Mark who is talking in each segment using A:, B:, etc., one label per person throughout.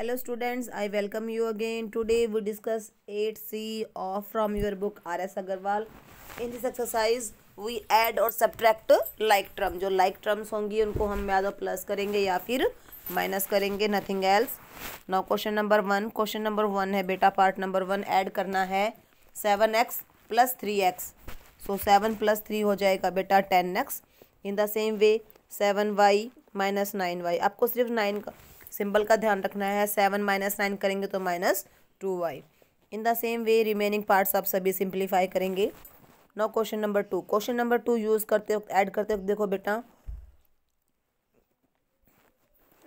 A: hello students I welcome you again today we discuss eight C of from your book R S Aggarwal in this exercise we add और subtract like term जो like like terms होंगी उनको हम या तो plus करेंगे या फिर माइनस करेंगे nothing else now question number one question number one है बेटा पार्ट नंबर वन ऐड करना है seven x plus three x so seven plus three हो जाएगा बेटा ten x in the same way seven y minus nine y आपको सिर्फ nine का सिंबल का ध्यान रखना है सेवन माइनस नाइन करेंगे तो minus two y in the same way remaining parts आप सभी सिंप्लीफाई करेंगे नौ question number two question number two use करते वक्त ऐड करते वक्त देखो बेटा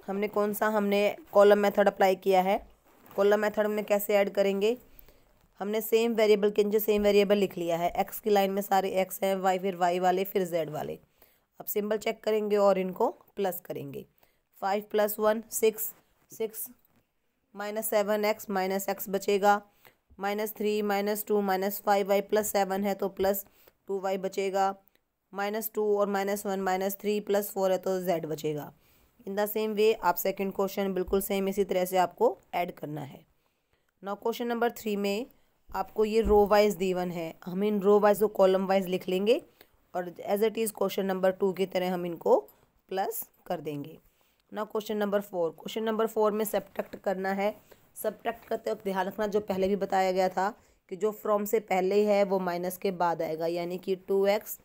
A: हमने कौन सा हमने कॉलम मेथड अप्लाई किया है कॉलम मेथड में कैसे ऐड करेंगे हमने सेम वेरिएबल के नीचे सेम वेरिएबल लिख लिया है एक्स की लाइन में सारे एक्स हैं वाई फिर वाई वाले फिर जेड वाले अब सिंबल चेक करेंगे और इनको प्लस करेंगे five plus one six six minus seven x minus x बचेगा minus three minus two minus five y plus seven है तो प्लस टू वाई बचेगा माइनस टू और minus one minus three plus four है तो Z बचेगा इन the same वे आप second question बिल्कुल सेम इसी तरह से आपको ऐड करना है नौ क्वेश्चन नंबर थ्री में आपको ये रो वाइज दीवन है हम इन रो वाइज को कॉलम वाइज लिख लेंगे और as it is question number two की तरह हम इनको प्लस कर देंगे ना question number four question number four में सब्ट्रैक्ट करना है सब्ट्रैक्ट करते वक्त ध्यान रखना जो पहले भी बताया गया था कि जो फ्रॉम से पहले है वो माइनस के बाद आएगा यानी कि two x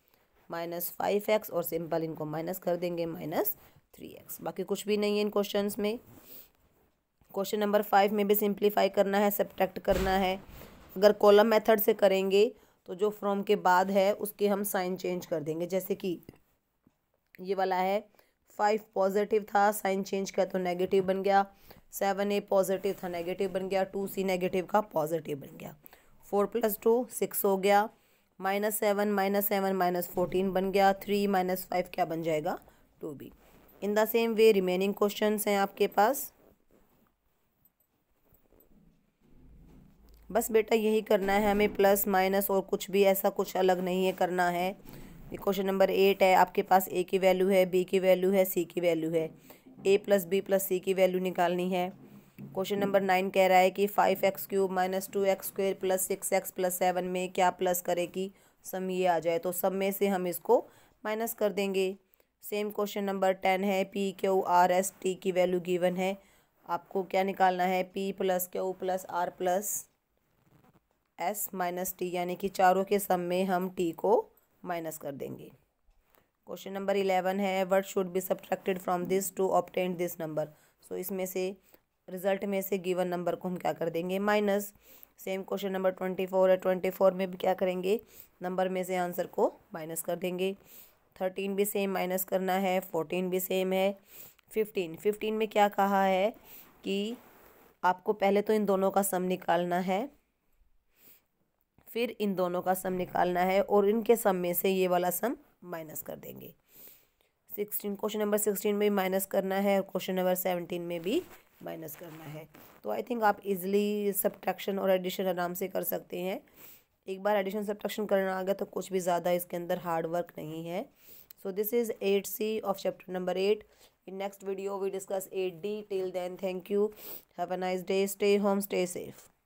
A: minus five x और सिंपल इनको माइनस कर देंगे माइनस थ्री एक्स बाकी कुछ भी नहीं है इन क्वेश्चन में क्वेश्चन नंबर फाइव में भी सिंप्लीफाई करना है सब्ट्रैक्ट करना है अगर कॉलम मेथड से करेंगे तो जो फ्रॉम के बाद है उसके हम साइन चेंज कर देंगे जैसे कि ये वाला है फाइव पॉजिटिव था साइन चेंज किया तो नेगेटिव बन गया सेवन ए पॉजिटिव था नेगेटिव बन गया टू सी नेगेटिव का पॉजिटिव बन गया फोर प्लस टू सिक्स हो गया minus seven minus seven minus fourteen बन गया थ्री माइनस फाइव क्या बन जाएगा two b in the same way remaining question हैं आपके पास बस बेटा यही करना है हमें प्लस माइनस और कुछ भी ऐसा कुछ अलग नहीं है करना है क्वेश्चन नंबर एट है आपके पास ए की वैल्यू है बी की वैल्यू है सी की वैल्यू है A plus B plus C की वैल्यू निकालनी है क्वेश्चन नंबर नाइन कह रहा है कि five x cube minus two x square plus six x plus seven में क्या प्लस करेगी सम ये आ जाए तो सब में से हम इसको माइनस कर देंगे सेम क्वेश्चन नंबर टेन है p q r s t की वैल्यू गिवन है आपको क्या निकालना है p plus q plus r plus s minus t यानी कि चारों के सम में हम टी को माइनस कर देंगे क्वेश्चन नंबर इलेवन है word should be subtracted from this to obtain this number so इसमें से रिजल्ट में से गिवन नंबर को हम क्या कर देंगे minus same question number twenty four है ट्वेंटी फोर में भी क्या करेंगे नंबर में से आंसर को माइनस कर देंगे थर्टीन भी सेम माइनस करना है फोर्टीन भी सेम है फिफ्टीन फिफ्टीन में क्या कहा है कि आपको पहले तो इन दोनों का सम निकालना है फिर इन दोनों का सम निकालना है और इनके सम में से ये वाला सम माइनस कर देंगे सिक्सटीन क्वेश्चन नंबर सिक्सटीन में भी माइनस करना है और क्वेश्चन नंबर सेवनटीन में भी माइनस करना है तो आई थिंक आप इजिली सब्ट्रैक्शन और एडिशन आराम से कर सकते हैं एक बार एडिशन सब्ट्रैक्शन करना आ गया तो कुछ भी ज़्यादा इसके अंदर हार्ड वर्क नहीं है so this is eight C of chapter number eight in next video we discuss eight d till then thank you have a nice day stay home stay safe